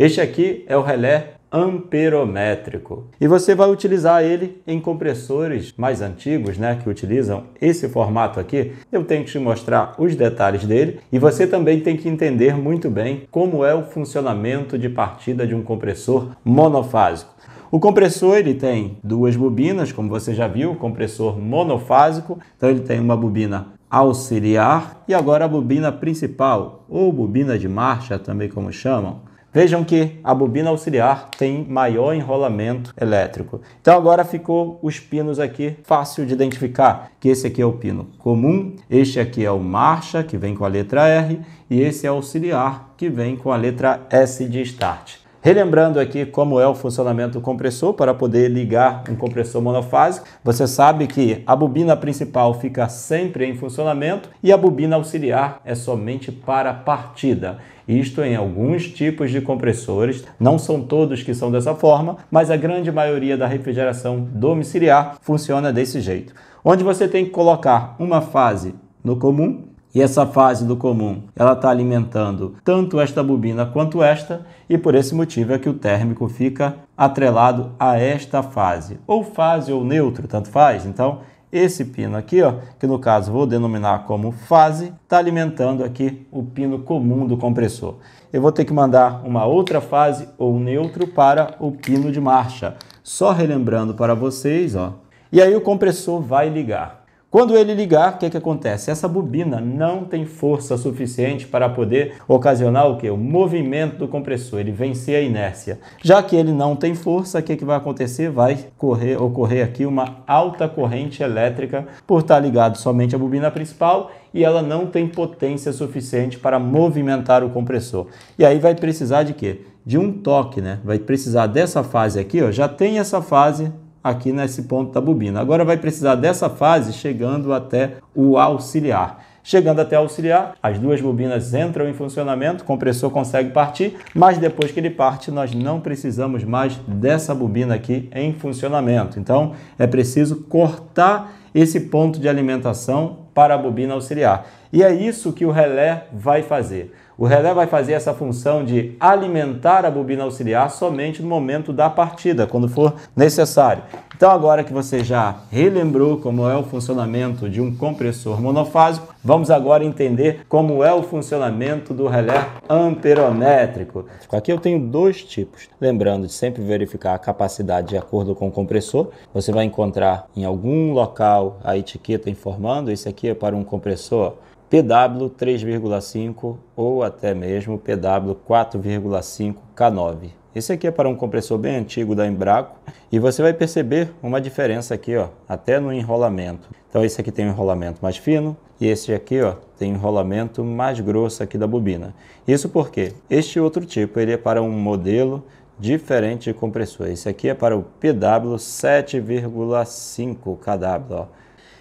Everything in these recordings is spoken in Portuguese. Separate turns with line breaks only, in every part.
Este aqui é o relé amperométrico. E você vai utilizar ele em compressores mais antigos, né, que utilizam esse formato aqui. Eu tenho que te mostrar os detalhes dele e você também tem que entender muito bem como é o funcionamento de partida de um compressor monofásico. O compressor ele tem duas bobinas, como você já viu, compressor monofásico. Então ele tem uma bobina auxiliar e agora a bobina principal ou bobina de marcha também como chamam. Vejam que a bobina auxiliar tem maior enrolamento elétrico. Então agora ficou os pinos aqui fácil de identificar, que esse aqui é o pino comum, este aqui é o marcha, que vem com a letra R, e esse é o auxiliar, que vem com a letra S de start. Relembrando aqui como é o funcionamento do compressor para poder ligar um compressor monofásico, você sabe que a bobina principal fica sempre em funcionamento e a bobina auxiliar é somente para partida. Isto em alguns tipos de compressores, não são todos que são dessa forma, mas a grande maioria da refrigeração domiciliar funciona desse jeito, onde você tem que colocar uma fase no comum e essa fase do comum, ela está alimentando tanto esta bobina quanto esta, e por esse motivo é que o térmico fica atrelado a esta fase, ou fase ou neutro, tanto faz. Então, esse pino aqui, ó, que no caso vou denominar como fase, está alimentando aqui o pino comum do compressor. Eu vou ter que mandar uma outra fase ou neutro para o pino de marcha. Só relembrando para vocês, ó. E aí o compressor vai ligar. Quando ele ligar, o que, que acontece? Essa bobina não tem força suficiente para poder ocasionar o que? O movimento do compressor, ele vencer a inércia. Já que ele não tem força, o que, que vai acontecer? Vai correr, ocorrer aqui uma alta corrente elétrica por estar tá ligado somente à bobina principal e ela não tem potência suficiente para movimentar o compressor. E aí vai precisar de quê? De um toque, né? Vai precisar dessa fase aqui, ó, já tem essa fase aqui nesse ponto da bobina. Agora vai precisar dessa fase chegando até o auxiliar. Chegando até o auxiliar, as duas bobinas entram em funcionamento, o compressor consegue partir, mas depois que ele parte, nós não precisamos mais dessa bobina aqui em funcionamento. Então, é preciso cortar esse ponto de alimentação para a bobina auxiliar. E é isso que o relé vai fazer. O relé vai fazer essa função de alimentar a bobina auxiliar somente no momento da partida, quando for necessário. Então, agora que você já relembrou como é o funcionamento de um compressor monofásico, vamos agora entender como é o funcionamento do relé amperométrico. Aqui eu tenho dois tipos. Lembrando de sempre verificar a capacidade de acordo com o compressor. Você vai encontrar em algum local a etiqueta informando: esse aqui é para um compressor PW 3,5 ou até mesmo PW 4,5 K9. Esse aqui é para um compressor bem antigo da Embraco e você vai perceber uma diferença aqui, ó, até no enrolamento. Então esse aqui tem um enrolamento mais fino e esse aqui, ó, tem um enrolamento mais grosso aqui da bobina. Isso porque este outro tipo ele é para um modelo diferente de compressor. Esse aqui é para o PW 7,5 KW, ó.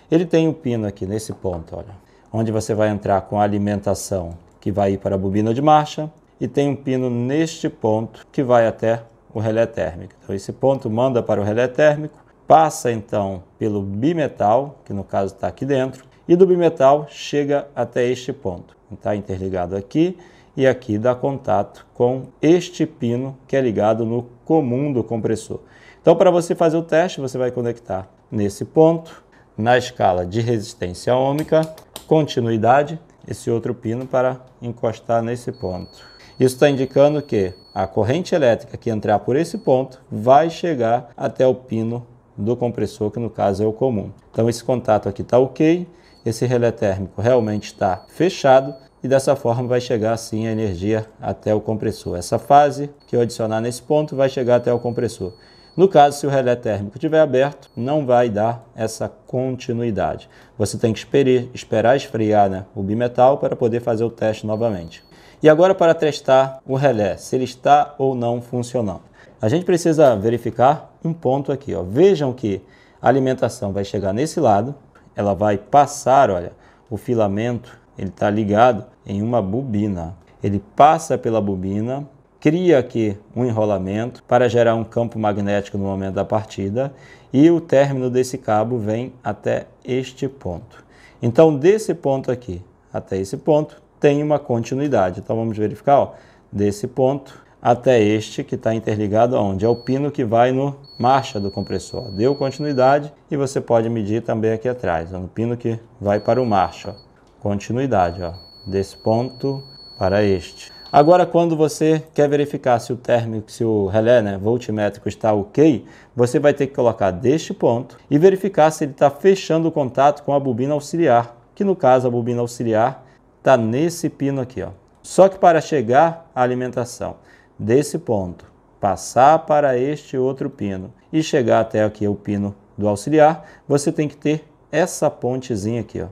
Ele tem o um pino aqui nesse ponto, olha onde você vai entrar com a alimentação que vai ir para a bobina de marcha e tem um pino neste ponto que vai até o relé térmico. Então, esse ponto manda para o relé térmico, passa então pelo bimetal, que no caso está aqui dentro, e do bimetal chega até este ponto. Está interligado aqui e aqui dá contato com este pino que é ligado no comum do compressor. Então, para você fazer o teste, você vai conectar nesse ponto, na escala de resistência ômica, continuidade esse outro pino para encostar nesse ponto. Isso está indicando que a corrente elétrica que entrar por esse ponto vai chegar até o pino do compressor, que no caso é o comum. Então esse contato aqui está ok, esse relé térmico realmente está fechado e dessa forma vai chegar assim a energia até o compressor. Essa fase que eu adicionar nesse ponto vai chegar até o compressor. No caso, se o relé térmico estiver aberto, não vai dar essa continuidade. Você tem que esperar esfriar né, o bimetal para poder fazer o teste novamente. E agora para testar o relé, se ele está ou não funcionando. A gente precisa verificar um ponto aqui. Ó. Vejam que a alimentação vai chegar nesse lado, ela vai passar, olha, o filamento ele está ligado em uma bobina. Ele passa pela bobina, cria aqui um enrolamento para gerar um campo magnético no momento da partida e o término desse cabo vem até este ponto. Então, desse ponto aqui até esse ponto tem uma continuidade. Então, vamos verificar, ó, desse ponto até este que está interligado aonde? É o pino que vai no marcha do compressor. Deu continuidade e você pode medir também aqui atrás, ó, é no pino que vai para o marcha. Ó. Continuidade, ó, desse ponto para este. Agora, quando você quer verificar se o térmico, se o relé né, voltimétrico está ok, você vai ter que colocar deste ponto e verificar se ele está fechando o contato com a bobina auxiliar, que no caso a bobina auxiliar está nesse pino aqui. Ó. Só que para chegar à alimentação desse ponto, passar para este outro pino e chegar até aqui o pino do auxiliar, você tem que ter essa pontezinha aqui. Ó.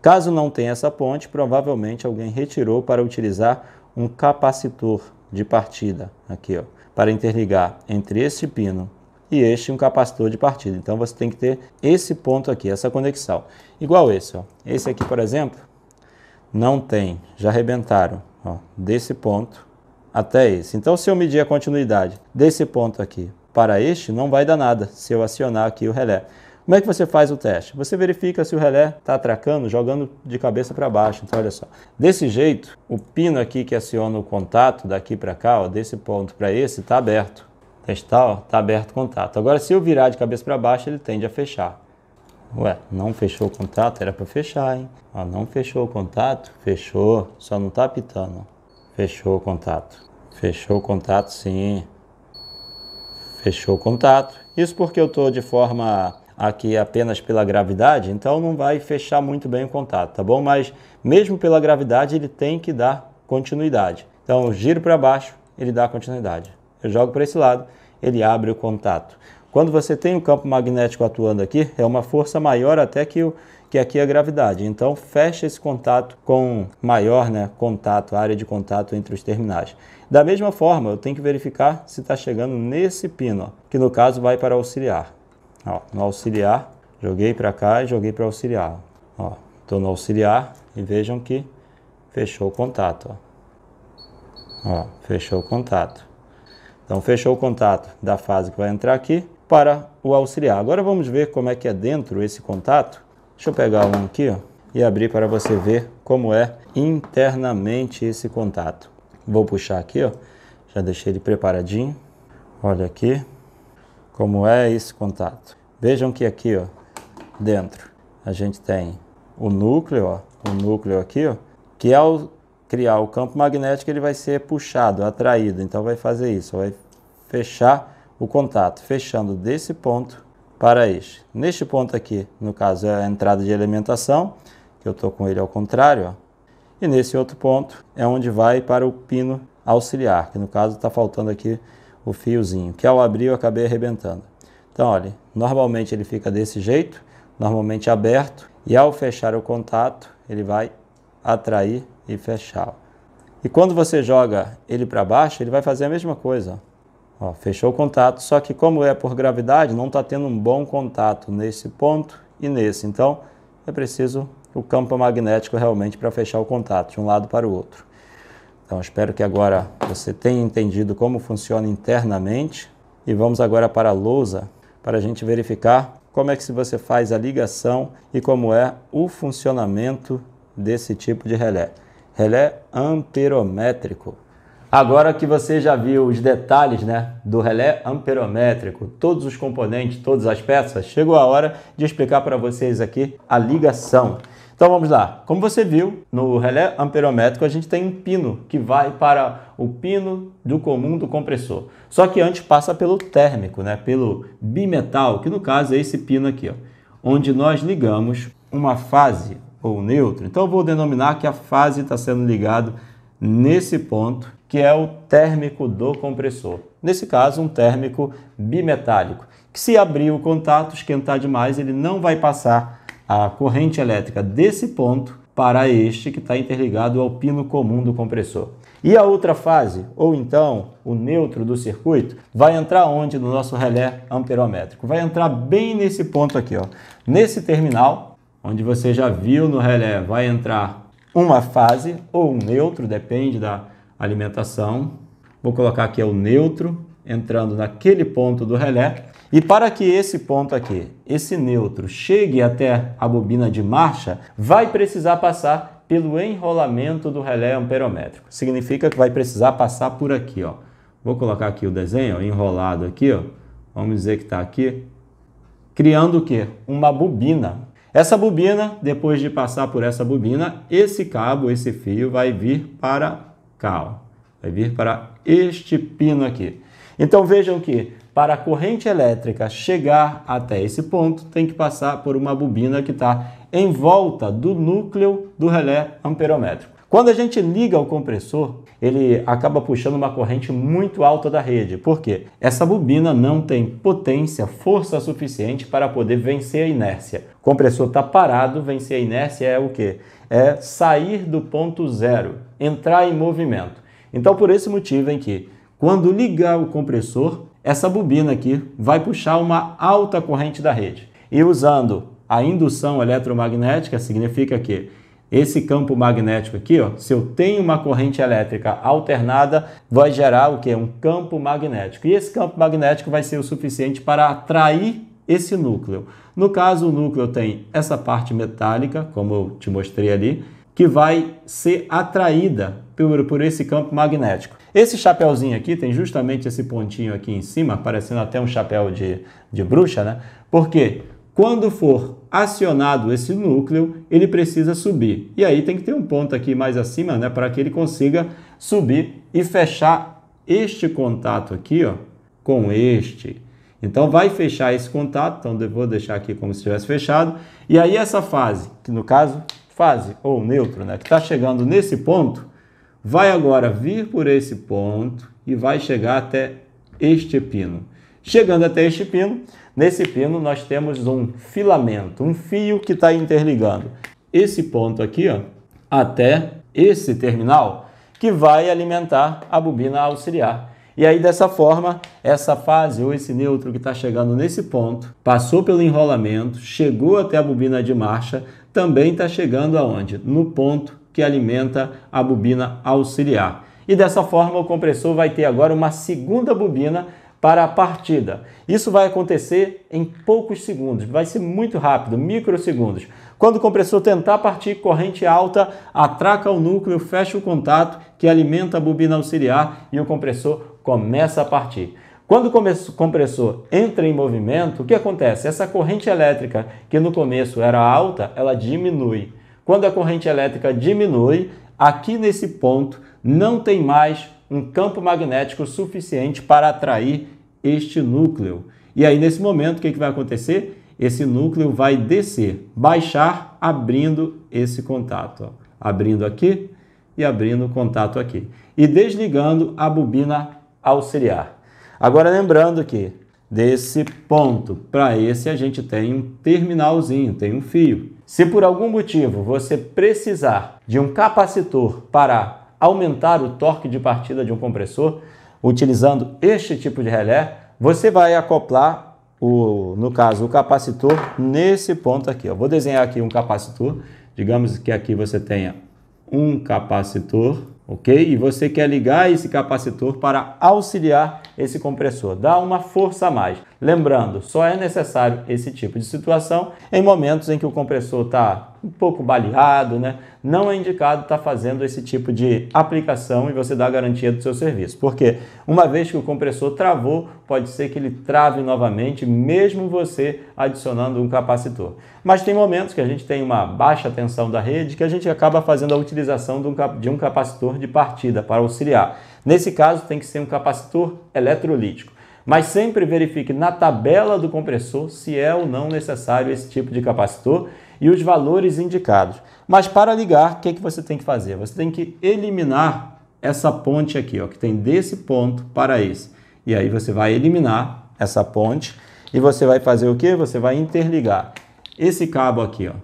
Caso não tenha essa ponte, provavelmente alguém retirou para utilizar um capacitor de partida aqui, ó, para interligar entre este pino e este um capacitor de partida. Então você tem que ter esse ponto aqui, essa conexão. Igual esse, ó. Esse aqui, por exemplo, não tem, já arrebentaram, ó, desse ponto até esse. Então se eu medir a continuidade desse ponto aqui para este, não vai dar nada se eu acionar aqui o relé. Como é que você faz o teste? Você verifica se o relé está atracando, jogando de cabeça para baixo. Então, olha só. Desse jeito, o pino aqui que aciona o contato daqui para cá, ó, desse ponto para esse, está aberto. Está tá aberto o contato. Agora, se eu virar de cabeça para baixo, ele tende a fechar. Ué, não fechou o contato? Era para fechar, hein? Ó, não fechou o contato? Fechou. Só não está apitando. Fechou o contato. Fechou o contato, sim. Fechou o contato. Isso porque eu estou de forma aqui apenas pela gravidade, então não vai fechar muito bem o contato, tá bom? Mas mesmo pela gravidade, ele tem que dar continuidade. Então, giro para baixo, ele dá continuidade. Eu jogo para esse lado, ele abre o contato. Quando você tem o um campo magnético atuando aqui, é uma força maior até que, o, que aqui a gravidade. Então, fecha esse contato com maior né, contato, área de contato entre os terminais. Da mesma forma, eu tenho que verificar se está chegando nesse pino, ó, que no caso vai para auxiliar. Ó, no auxiliar, joguei para cá e joguei para auxiliar. Ó, tô no auxiliar e vejam que fechou o contato. Ó. ó, fechou o contato. Então fechou o contato da fase que vai entrar aqui para o auxiliar. Agora vamos ver como é que é dentro esse contato. Deixa eu pegar um aqui, ó, e abrir para você ver como é internamente esse contato. Vou puxar aqui, ó. Já deixei ele preparadinho. Olha aqui como é esse contato. Vejam que aqui, ó, dentro, a gente tem o núcleo, ó, o núcleo aqui, ó, que ao criar o campo magnético ele vai ser puxado, atraído, então vai fazer isso, vai fechar o contato, fechando desse ponto para este. Neste ponto aqui, no caso, é a entrada de alimentação, que eu estou com ele ao contrário, ó, e nesse outro ponto é onde vai para o pino auxiliar, que no caso está faltando aqui o fiozinho, que ao abrir eu acabei arrebentando. Então, olha, normalmente ele fica desse jeito, normalmente aberto, e ao fechar o contato, ele vai atrair e fechar. E quando você joga ele para baixo, ele vai fazer a mesma coisa. Ó, fechou o contato, só que como é por gravidade, não está tendo um bom contato nesse ponto e nesse. Então, é preciso o campo magnético realmente para fechar o contato de um lado para o outro. Então, espero que agora você tenha entendido como funciona internamente e vamos agora para a lousa para a gente verificar como é que você faz a ligação e como é o funcionamento desse tipo de relé. Relé amperométrico. Agora que você já viu os detalhes né, do relé amperométrico, todos os componentes, todas as peças, chegou a hora de explicar para vocês aqui a ligação. Então vamos lá. Como você viu, no relé amperométrico a gente tem um pino que vai para o pino do comum do compressor. Só que antes passa pelo térmico, né, pelo bimetal, que no caso é esse pino aqui, ó, onde nós ligamos uma fase ou neutro. Então eu vou denominar que a fase está sendo ligada nesse ponto que é o térmico do compressor. Nesse caso, um térmico bimetálico, que se abrir o contato, esquentar demais, ele não vai passar a corrente elétrica desse ponto para este que está interligado ao pino comum do compressor. E a outra fase, ou então o neutro do circuito, vai entrar onde no nosso relé amperométrico? Vai entrar bem nesse ponto aqui, ó. Nesse terminal, onde você já viu no relé, vai entrar uma fase ou um neutro, depende da alimentação. Vou colocar aqui é o neutro, entrando naquele ponto do relé. E para que esse ponto aqui, esse neutro, chegue até a bobina de marcha, vai precisar passar pelo enrolamento do relé amperométrico. Significa que vai precisar passar por aqui, ó. Vou colocar aqui o desenho, ó, enrolado aqui, ó. Vamos dizer que está aqui. Criando o quê? Uma bobina. Essa bobina, depois de passar por essa bobina, esse cabo, esse fio vai vir para Vai vir para este pino aqui. Então vejam que para a corrente elétrica chegar até esse ponto, tem que passar por uma bobina que está em volta do núcleo do relé amperométrico. Quando a gente liga o compressor, ele acaba puxando uma corrente muito alta da rede, porque essa bobina não tem potência, força suficiente para poder vencer a inércia. O compressor está parado, vencer a inércia é o quê? É sair do ponto zero entrar em movimento. Então, por esse motivo em que, quando ligar o compressor, essa bobina aqui vai puxar uma alta corrente da rede. E usando a indução eletromagnética, significa que esse campo magnético aqui, ó, se eu tenho uma corrente elétrica alternada, vai gerar o que? Um campo magnético. E esse campo magnético vai ser o suficiente para atrair esse núcleo. No caso, o núcleo tem essa parte metálica, como eu te mostrei ali, que vai ser atraída por, por esse campo magnético. Esse chapéuzinho aqui tem justamente esse pontinho aqui em cima, parecendo até um chapéu de, de bruxa, né? Porque quando for acionado esse núcleo, ele precisa subir. E aí tem que ter um ponto aqui mais acima, né? Para que ele consiga subir e fechar este contato aqui, ó, com este. Então vai fechar esse contato, então eu vou deixar aqui como se tivesse fechado. E aí essa fase, que no caso fase ou neutro, né, que está chegando nesse ponto, vai agora vir por esse ponto e vai chegar até este pino. Chegando até este pino, nesse pino nós temos um filamento, um fio que está interligando esse ponto aqui ó, até esse terminal, que vai alimentar a bobina auxiliar. E aí, dessa forma, essa fase ou esse neutro que está chegando nesse ponto, passou pelo enrolamento, chegou até a bobina de marcha, também está chegando aonde? No ponto que alimenta a bobina auxiliar. E dessa forma o compressor vai ter agora uma segunda bobina para a partida. Isso vai acontecer em poucos segundos, vai ser muito rápido, microsegundos. Quando o compressor tentar partir corrente alta, atraca o núcleo, fecha o contato que alimenta a bobina auxiliar e o compressor começa a partir. Quando o compressor entra em movimento, o que acontece? Essa corrente elétrica, que no começo era alta, ela diminui. Quando a corrente elétrica diminui, aqui nesse ponto não tem mais um campo magnético suficiente para atrair este núcleo. E aí, nesse momento, o que, que vai acontecer? Esse núcleo vai descer, baixar, abrindo esse contato. Ó. Abrindo aqui e abrindo o contato aqui. E desligando a bobina auxiliar. Agora lembrando que desse ponto para esse a gente tem um terminalzinho, tem um fio. Se por algum motivo você precisar de um capacitor para aumentar o torque de partida de um compressor, utilizando este tipo de relé, você vai acoplar o, no caso, o capacitor nesse ponto aqui. Eu vou desenhar aqui um capacitor. Digamos que aqui você tenha um capacitor ok? E você quer ligar esse capacitor para auxiliar esse compressor, dá uma força a mais. Lembrando, só é necessário esse tipo de situação em momentos em que o compressor está um pouco baleado, né? Não é indicado estar tá fazendo esse tipo de aplicação e você dá a garantia do seu serviço, porque uma vez que o compressor travou, pode ser que ele trave novamente, mesmo você adicionando um capacitor. Mas tem momentos que a gente tem uma baixa tensão da rede que a gente acaba fazendo a utilização de um capacitor de partida para auxiliar. Nesse caso, tem que ser um capacitor eletrolítico mas sempre verifique na tabela do compressor se é ou não necessário esse tipo de capacitor e os valores indicados. Mas para ligar, o que, é que você tem que fazer? Você tem que eliminar essa ponte aqui, ó, que tem desse ponto para esse. E aí você vai eliminar essa ponte e você vai fazer o que? Você vai interligar esse cabo aqui, ó,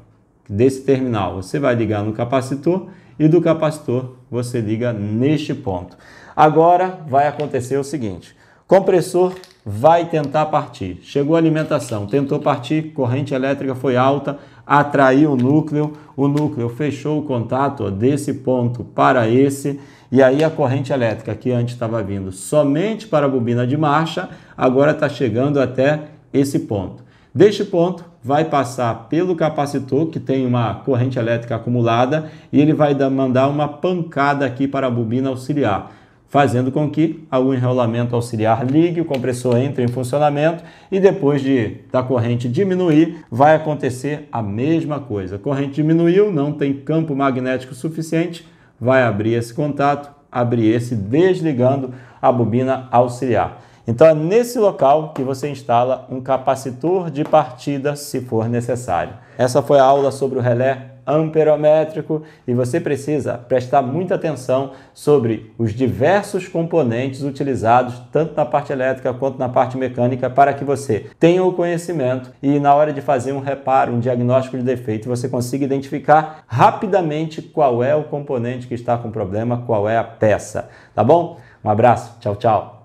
desse terminal, você vai ligar no capacitor e do capacitor você liga neste ponto. Agora vai acontecer o seguinte, Compressor vai tentar partir. Chegou a alimentação, tentou partir, corrente elétrica foi alta, atraiu o núcleo, o núcleo fechou o contato desse ponto para esse, e aí a corrente elétrica que antes estava vindo somente para a bobina de marcha, agora está chegando até esse ponto. Deste ponto, vai passar pelo capacitor, que tem uma corrente elétrica acumulada, e ele vai mandar uma pancada aqui para a bobina auxiliar fazendo com que o enrolamento auxiliar ligue, o compressor entre em funcionamento e depois de da corrente diminuir, vai acontecer a mesma coisa. A corrente diminuiu, não tem campo magnético suficiente, vai abrir esse contato, abrir esse desligando a bobina auxiliar. Então é nesse local que você instala um capacitor de partida se for necessário. Essa foi a aula sobre o relé amperométrico e você precisa prestar muita atenção sobre os diversos componentes utilizados tanto na parte elétrica quanto na parte mecânica para que você tenha o conhecimento e na hora de fazer um reparo, um diagnóstico de defeito, você consiga identificar rapidamente qual é o componente que está com problema, qual é a peça, tá bom? Um abraço, tchau, tchau.